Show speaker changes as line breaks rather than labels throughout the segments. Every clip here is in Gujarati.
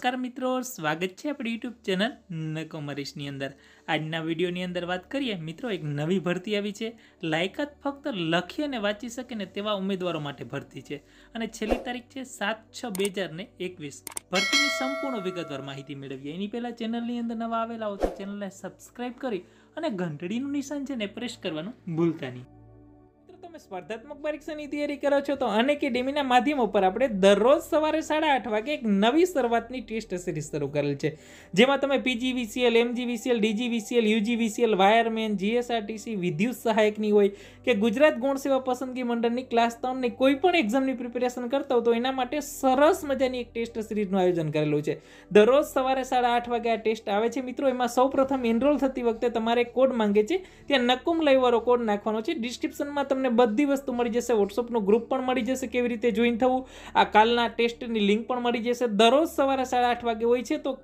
નમસ્કાર મિત્રો સ્વાગત છે આપણી યુટ્યુબ ચેનલ નકો મરીશની અંદર આજના વિડીયોની અંદર વાત કરીએ મિત્રો એક નવી ભરતી આવી છે લાયકાત ફક્ત લખી અને વાંચી શકે ને તેવા ઉમેદવારો માટે ભરતી છે અને છેલ્લી તારીખ છે સાત છ બે હજાર ને એકવીસ ભરતીની સંપૂર્ણ વિગતવાર માહિતી મેળવીએ એની પહેલાં ચેનલની અંદર નવા આવેલા હો તો ચેનલને સબસ્ક્રાઈબ કરી અને ઘંટડીનું નિશાન છે ને પ્રેસ કરવાનું ભૂલતા નહીં તમે સ્પર્ધાત્મક પરીક્ષાની તૈયારી કરો છો તો અનેક એકેડેમીના માધ્યમ ઉપર આપણે દરરોજ સવારે સાડા આઠ વાગે એક નવી શરૂઆતની ટેસ્ટ સિરીઝ શરૂ કરેલ છે જેમાં તમે PG PGVCL MGVCL DGVCL UGVCL wireman GSRTC વિદ્યુત સહાયકની હોય કે ગુજરાત ગુણ સેવા પસંદગી મંડળની ક્લાસ ત્રણની કોઈ પણ એક્ઝામની પ્રિપેરેશન કરતા હો તો એના માટે સરસ મજાની એક ટેસ્ટ સિરીઝનું આયોજન કરેલું છે દરરોજ સવારે સાડા આઠ વાગે આ ટેસ્ટ આવે છે મિત્રો એમાં સૌ પ્રથમ એનરોલ થતી વખતે તમારે કોડ માંગે છે ત્યાં નકુમ લઈવારો કોડ નાખવાનો છે ડિસ્ક્રિપ્શનમાં તમને બધી વસ્તુ મળી જશે વોટ્સઅપનું ગ્રુપ પણ મળી જશે કેવી રીતે જોઈન થવું આ કાલના ટેસ્ટની લિંક પણ મળી જશે દરરોજ સવારે સાડા આઠ વાગે હોય છે તો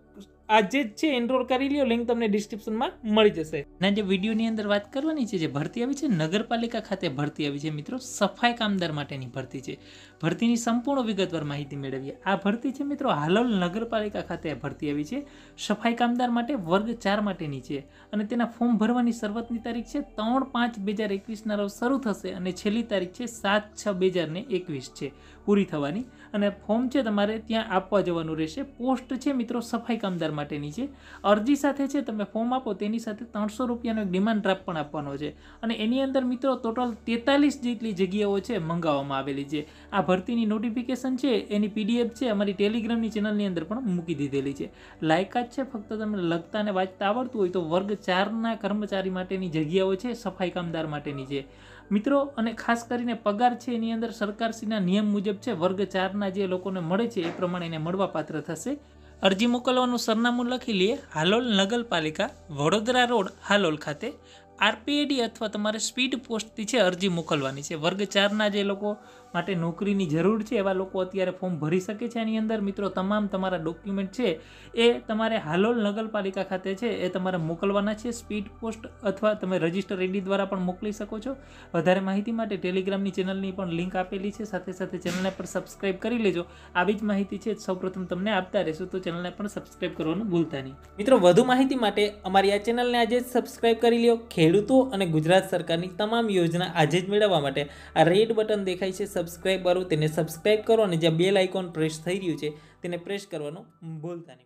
આજે જ છે એનરોલ કરી લ્યો લિંક તમને ડિસ્ક્રિપ્શનમાં મળી જશે ના જે વિડીયોની અંદર વાત કરવાની છે જે ભરતી આવી છે નગરપાલિકા ખાતે ભરતી આવી છે મિત્રો સફાઈ કામદાર માટેની ભરતી છે ભરતીની સંપૂર્ણ વિગતવાર માહિતી મેળવીએ આ ભરતી છે મિત્રો હાલોલ નગરપાલિકા ખાતે ભરતી આવી છે સફાઈ કામદાર માટે વર્ગ ચાર માટેની છે અને તેના ફોર્મ ભરવાની શરૂઆતની તારીખ છે ત્રણ પાંચ બે હજાર એકવીસના રોજ શરૂ થશે અને છેલ્લી તારીખ છે સાત છ બે હજાર ને એકવીસ છે પૂરી થવાની અને ફોર્મ છે તમારે ત્યાં આપવા જવાનું રહેશે પોસ્ટ છે મિત્રો સફાઈ કામદાર માટેની છે અરજી સાથે છે તમે ફોર્મ આપો તેની સાથે ત્રણસો રૂપિયાનો એક ડિમાન્ડ ડ્રાફ્ટ પણ આપવાનો છે અને એની અંદર મિત્રો ટોટલ તેતાલીસ જેટલી જગ્યાઓ છે મંગાવવામાં આવેલી છે આ ભરતીની નોટિફિકેશન છે એની પીડીએફ છે અમારી ટેલિગ્રામની ચેનલની અંદર પણ મૂકી દીધેલી છે લાયકાત છે ફક્ત તમને લગતા અને વાંચતા આવડતું હોય તો વર્ગ ચારના કર્મચારી માટેની જગ્યાઓ છે સફાઈ કામદાર માટેની છે મિત્રો અને ખાસ કરીને પગાર છે એની અંદર સરકારશ્રીના નિયમ મુજબ છે વર્ગ ચારના જે લોકોને મળે છે એ પ્રમાણે એને મળવાપાત્ર થશે અરજી મોકલવાનું સરનામું લખી લઈએ હાલોલ નગરપાલિકા વડોદરા રોડ હાલોલ ખાતે આરપીએડી અથવા તમારે સ્પીડ પોસ્ટથી છે અરજી મોકલવાની છે વર્ગ ચારના જે લોકો માટે નોકરીની જરૂર છે એવા લોકો અત્યારે ફોર્મ ભરી શકે છે એની અંદર મિત્રો તમામ તમારા ડોક્યુમેન્ટ છે એ તમારે હાલોલ નગરપાલિકા ખાતે છે એ તમારે મોકલવાના છે સ્પીડ પોસ્ટ અથવા તમે રજિસ્ટર આઈડી દ્વારા પણ મોકલી શકો છો વધારે માહિતી માટે ટેલિગ્રામની ચેનલની પણ લિંક આપેલી છે સાથે સાથે ચેનલને પણ સબસ્ક્રાઈબ કરી લેજો આવી જ માહિતી છે સૌપ્રથમ તમને આપતા રહેશું તો ચેનલને પણ સબસ્ક્રાઈબ કરવાનું ભૂલતા નહીં મિત્રો વધુ માહિતી માટે અમારી આ ચેનલને આજે સબસ્ક્રાઈબ કરી લો ખે ખેડૂતો અને ગુજરાત સરકારની તમામ યોજના આજે જ મેળવવા માટે આ રેડ બટન દેખાય છે સબસ્ક્રાઈબ કરો તેને સબસ્ક્રાઈબ કરો અને જ્યાં બેલ આઇકોન પ્રેસ થઈ રહ્યું છે તેને પ્રેસ કરવાનું ભૂલતા નહીં